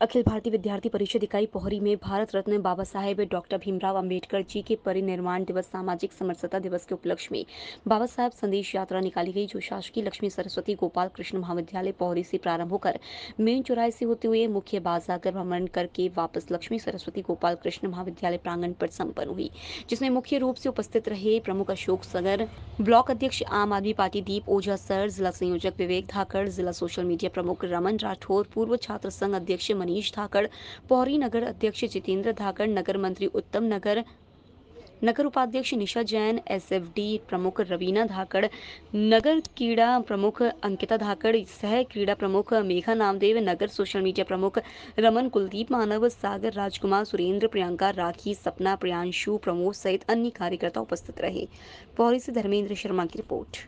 अखिल भारतीय विद्यार्थी परिषद इकाई पोहरी में भारत रत्न बाबा साहेब डॉक्टर भीमराव अंबेडकर जी के परिनिर्माण दिवस सामाजिक समरसता दिवस के उपलक्ष्य में बाबा साहेब संदेश यात्रा निकाली गई जो शासकीय लक्ष्मी सरस्वती गोपाल कृष्ण महाविद्यालय पोहरी से प्रारंभ होकर मेन चौराहे से होते हुए मुख्य बाजार का भ्रमण करके वापस लक्ष्मी सरस्वती गोपाल कृष्ण महाविद्यालय प्रांगण पर सम्पन्न हुई जिसमें मुख्य रूप से उपस्थित रहे प्रमुख अशोक सगर ब्लॉक अध्यक्ष आम आदमी पार्टी दीप ओझा सर जिला संयोजक विवेक धाकर जिला सोशल मीडिया प्रमुख रमन राठौर पूर्व छात्र संघ अध्यक्ष मनीष धाकड़ पौरी नगर अध्यक्ष जितेंद्र धाकड़ नगर मंत्री उत्तम नगर नगर उपाध्यक्ष निशा जैन एसएफडी प्रमुख रवीना धाकड़ नगर क्रीड़ा प्रमुख अंकिता धाकड़ सह क्रीड़ा प्रमुख मेघा नामदेव नगर सोशल मीडिया प्रमुख रमन कुलदीप मानव सागर राजकुमार सुरेंद्र प्रियंका राखी सपना प्रियांशु प्रमोद सहित अन्य कार्यकर्ता उपस्थित रहे पौरी से धर्मेंद्र शर्मा की रिपोर्ट